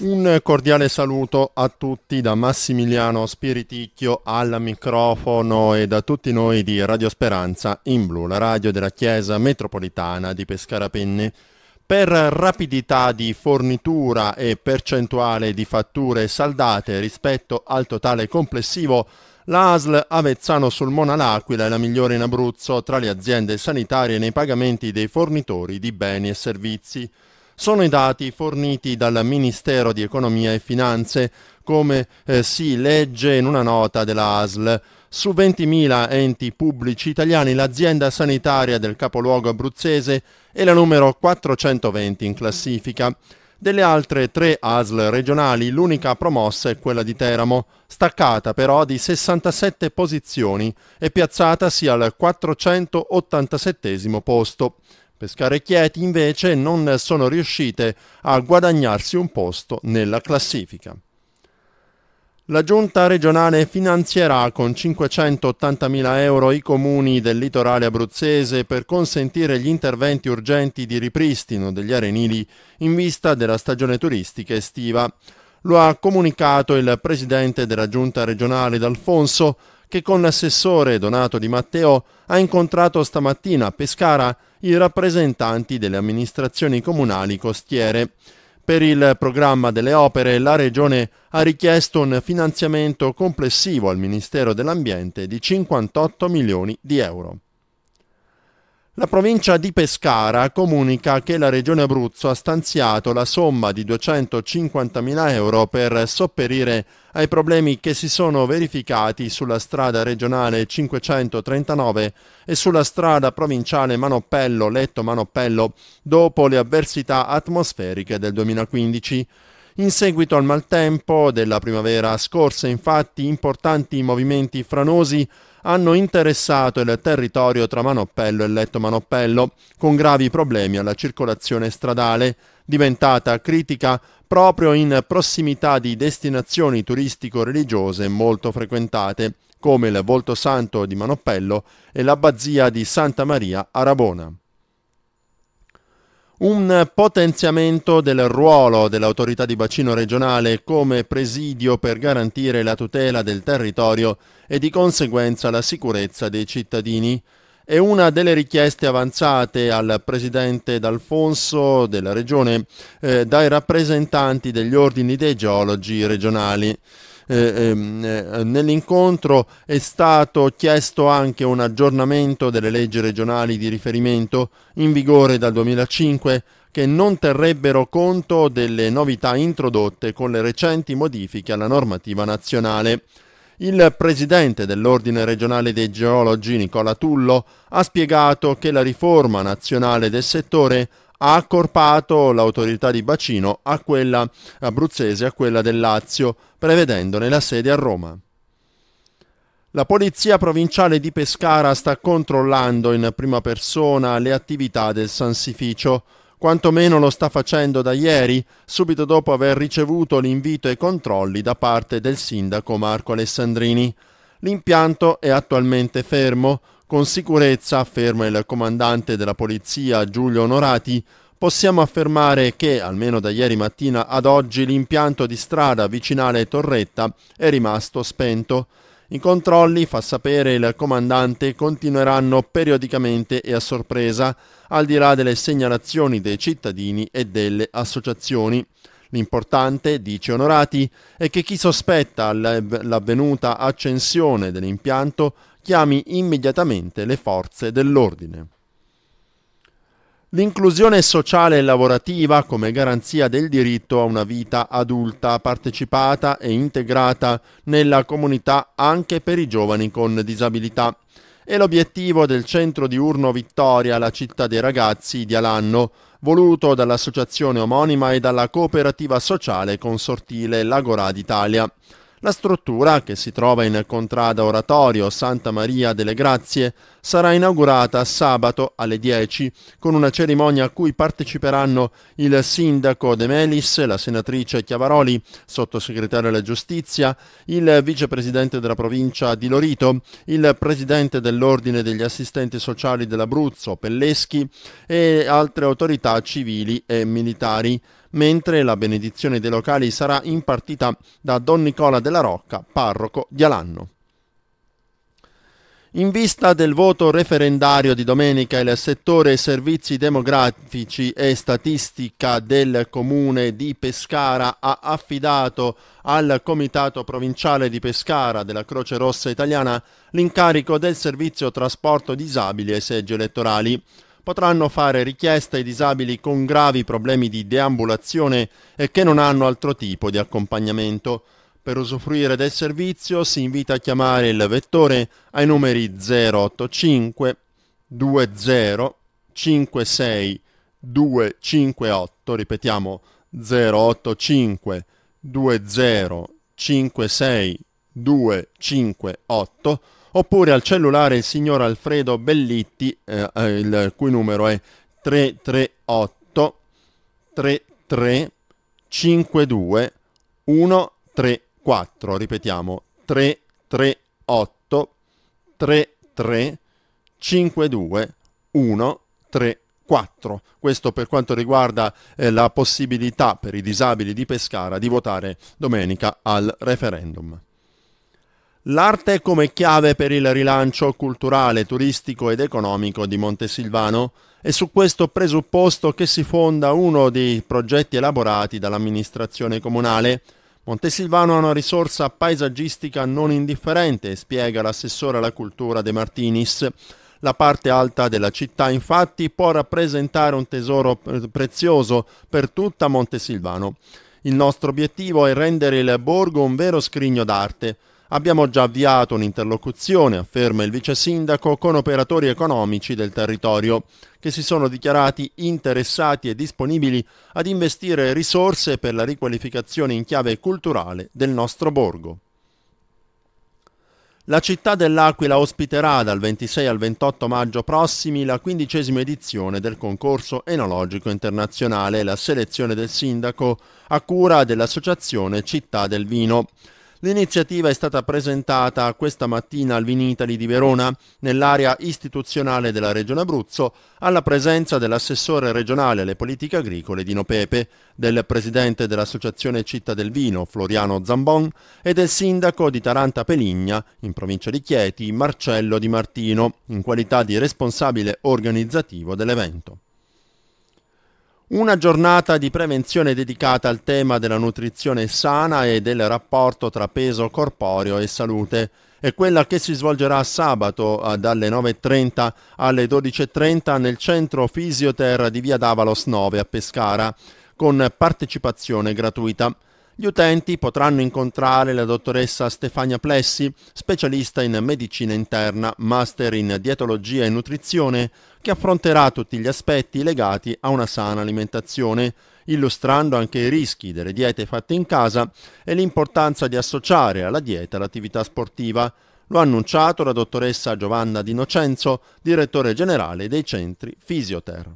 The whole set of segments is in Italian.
Un cordiale saluto a tutti da Massimiliano Spiriticchio al microfono e da tutti noi di Radio Speranza in blu, la radio della Chiesa Metropolitana di Pescara Penne. Per rapidità di fornitura e percentuale di fatture saldate rispetto al totale complessivo, l'ASL Avezzano sul Mona L'Aquila è la migliore in Abruzzo tra le aziende sanitarie nei pagamenti dei fornitori di beni e servizi. Sono i dati forniti dal Ministero di Economia e Finanze, come eh, si legge in una nota della ASL. Su 20.000 enti pubblici italiani l'azienda sanitaria del capoluogo abruzzese è la numero 420 in classifica. Delle altre tre ASL regionali l'unica promossa è quella di Teramo, staccata però di 67 posizioni e piazzatasi al 487 posto. Pescare Chieti invece non sono riuscite a guadagnarsi un posto nella classifica. La giunta regionale finanzierà con 580.000 euro i comuni del litorale abruzzese per consentire gli interventi urgenti di ripristino degli arenili in vista della stagione turistica estiva. Lo ha comunicato il presidente della giunta regionale D'Alfonso, che con l'assessore Donato Di Matteo ha incontrato stamattina a Pescara i rappresentanti delle amministrazioni comunali costiere. Per il programma delle opere la Regione ha richiesto un finanziamento complessivo al Ministero dell'Ambiente di 58 milioni di euro. La provincia di Pescara comunica che la Regione Abruzzo ha stanziato la somma di 250.000 euro per sopperire ai problemi che si sono verificati sulla strada regionale 539 e sulla strada provinciale Manoppello-Letto Manoppello dopo le avversità atmosferiche del 2015. In seguito al maltempo della primavera scorsa, infatti, importanti movimenti franosi hanno interessato il territorio tra Manoppello e Letto Manoppello, con gravi problemi alla circolazione stradale, diventata critica proprio in prossimità di destinazioni turistico-religiose molto frequentate, come il Volto Santo di Manoppello e l'Abbazia di Santa Maria a Rabona un potenziamento del ruolo dell'autorità di bacino regionale come presidio per garantire la tutela del territorio e di conseguenza la sicurezza dei cittadini. È una delle richieste avanzate al presidente D'Alfonso della regione eh, dai rappresentanti degli ordini dei geologi regionali. Eh, ehm, eh, nell'incontro è stato chiesto anche un aggiornamento delle leggi regionali di riferimento in vigore dal 2005 che non terrebbero conto delle novità introdotte con le recenti modifiche alla normativa nazionale. Il presidente dell'Ordine regionale dei geologi Nicola Tullo ha spiegato che la riforma nazionale del settore ha accorpato l'autorità di bacino a quella abruzzese, a quella del Lazio, prevedendone la sede a Roma. La polizia provinciale di Pescara sta controllando in prima persona le attività del Sansificio, quantomeno lo sta facendo da ieri, subito dopo aver ricevuto l'invito ai controlli da parte del sindaco Marco Alessandrini. L'impianto è attualmente fermo. Con sicurezza, afferma il comandante della polizia Giulio Onorati, possiamo affermare che, almeno da ieri mattina ad oggi, l'impianto di strada vicinale Torretta è rimasto spento. I controlli, fa sapere il comandante, continueranno periodicamente e a sorpresa, al di là delle segnalazioni dei cittadini e delle associazioni. L'importante, dice Onorati, è che chi sospetta l'avvenuta accensione dell'impianto chiami immediatamente le forze dell'ordine. L'inclusione sociale e lavorativa come garanzia del diritto a una vita adulta partecipata e integrata nella comunità anche per i giovani con disabilità è l'obiettivo del centro diurno Vittoria, la città dei ragazzi di Alanno, voluto dall'associazione omonima e dalla cooperativa sociale consortile Lagorà d'Italia. La struttura, che si trova in contrada Oratorio Santa Maria delle Grazie, sarà inaugurata sabato alle 10 con una cerimonia a cui parteciperanno il sindaco De Melis, la senatrice Chiavaroli, sottosegretario alla giustizia, il vicepresidente della provincia di Lorito, il presidente dell'Ordine degli assistenti sociali dell'Abruzzo, Pelleschi, e altre autorità civili e militari mentre la benedizione dei locali sarà impartita da Don Nicola della Rocca, parroco di Alanno. In vista del voto referendario di domenica, il settore servizi demografici e statistica del comune di Pescara ha affidato al Comitato Provinciale di Pescara della Croce Rossa Italiana l'incarico del servizio trasporto disabili e seggi elettorali potranno fare richiesta ai disabili con gravi problemi di deambulazione e che non hanno altro tipo di accompagnamento. Per usufruire del servizio si invita a chiamare il vettore ai numeri 085 20 56 258, ripetiamo 085 20 56 258 oppure al cellulare il signor Alfredo Bellitti, eh, eh il cui numero è 338 33 52 134. Ripetiamo 338 33 52 134. 4. Questo per quanto riguarda eh, la possibilità per i disabili di Pescara di votare domenica al referendum. L'arte come chiave per il rilancio culturale, turistico ed economico di Montesilvano. È su questo presupposto che si fonda uno dei progetti elaborati dall'amministrazione comunale. Montesilvano ha una risorsa paesaggistica non indifferente, spiega l'assessore alla cultura De Martinis. La parte alta della città infatti può rappresentare un tesoro prezioso per tutta Montesilvano. Il nostro obiettivo è rendere il borgo un vero scrigno d'arte Abbiamo già avviato un'interlocuzione, afferma il vice sindaco, con operatori economici del territorio, che si sono dichiarati interessati e disponibili ad investire risorse per la riqualificazione in chiave culturale del nostro borgo. La città dell'Aquila ospiterà dal 26 al 28 maggio prossimi la quindicesima edizione del concorso enologico internazionale, la selezione del sindaco a cura dell'Associazione Città del Vino. L'iniziativa è stata presentata questa mattina al Vinitali di Verona, nell'area istituzionale della Regione Abruzzo, alla presenza dell'assessore regionale alle politiche agricole Dino Pepe, del presidente dell'Associazione Città del Vino Floriano Zambon e del sindaco di Taranta Peligna, in provincia di Chieti, Marcello Di Martino, in qualità di responsabile organizzativo dell'evento. Una giornata di prevenzione dedicata al tema della nutrizione sana e del rapporto tra peso corporeo e salute. È quella che si svolgerà sabato eh, dalle 9.30 alle 12.30 nel centro Fisioterra di via Davalos 9 a Pescara, con partecipazione gratuita. Gli utenti potranno incontrare la dottoressa Stefania Plessi, specialista in medicina interna, master in dietologia e nutrizione, che affronterà tutti gli aspetti legati a una sana alimentazione, illustrando anche i rischi delle diete fatte in casa e l'importanza di associare alla dieta l'attività sportiva. Lo ha annunciato la dottoressa Giovanna Di Nocenzo, direttore generale dei centri Fisioter.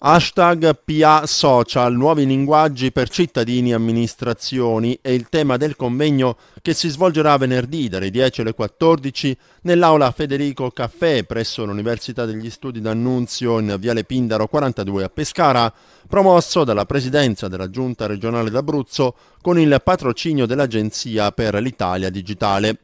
Hashtag PA Social, nuovi linguaggi per cittadini e amministrazioni è il tema del convegno che si svolgerà venerdì dalle 10 alle 14 nell'aula Federico Caffè presso l'Università degli Studi d'Annunzio in Viale Pindaro 42 a Pescara, promosso dalla Presidenza della Giunta regionale d'Abruzzo con il patrocinio dell'Agenzia per l'Italia Digitale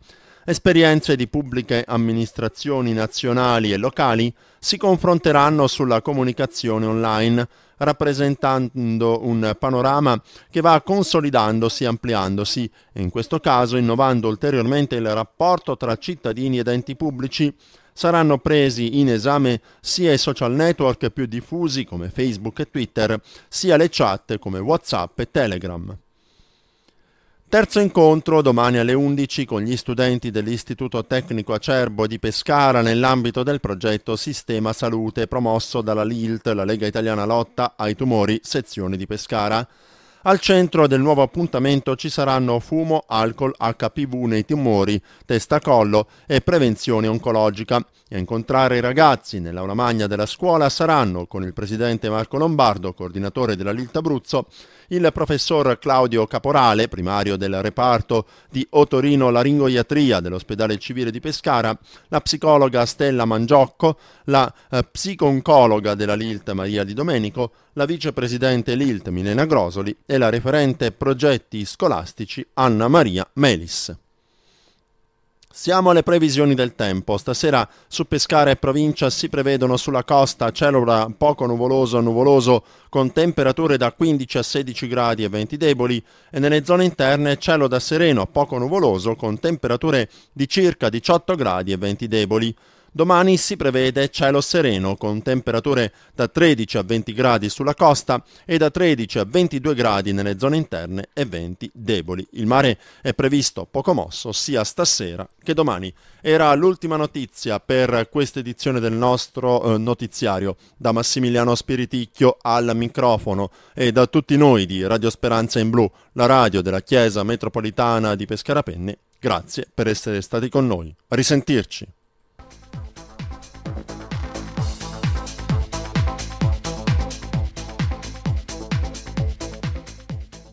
esperienze di pubbliche amministrazioni nazionali e locali si confronteranno sulla comunicazione online, rappresentando un panorama che va consolidandosi, ampliandosi e in questo caso innovando ulteriormente il rapporto tra cittadini ed enti pubblici. Saranno presi in esame sia i social network più diffusi come Facebook e Twitter, sia le chat come WhatsApp e Telegram. Terzo incontro domani alle 11 con gli studenti dell'Istituto Tecnico Acerbo di Pescara nell'ambito del progetto Sistema Salute promosso dalla LILT, la Lega Italiana Lotta ai Tumori, sezione di Pescara. Al centro del nuovo appuntamento ci saranno fumo, alcol, HPV nei tumori, testa-collo e prevenzione oncologica. E a incontrare i ragazzi nell'aula magna della scuola saranno, con il presidente Marco Lombardo, coordinatore della Lilt Abruzzo, il professor Claudio Caporale, primario del reparto di Otorino Laringoiatria dell'ospedale civile di Pescara, la psicologa Stella Mangiocco, la eh, psiconcologa della LILT Maria Di Domenico, la vicepresidente LILT Milena Grosoli e la referente progetti scolastici Anna Maria Melis. Siamo alle previsioni del tempo. Stasera su Pescara e provincia si prevedono sulla costa celebra poco nuvoloso a nuvoloso con temperature da 15 a 16 gradi e venti deboli e nelle zone interne cielo da sereno poco nuvoloso con temperature di circa 18 gradi e venti deboli. Domani si prevede cielo sereno con temperature da 13 a 20 gradi sulla costa e da 13 a 22 gradi nelle zone interne e venti deboli. Il mare è previsto poco mosso sia stasera che domani. Era l'ultima notizia per questa edizione del nostro eh, notiziario. Da Massimiliano Spiriticchio al microfono e da tutti noi di Radio Speranza in Blu, la radio della Chiesa Metropolitana di Pescarapenne, grazie per essere stati con noi. A risentirci.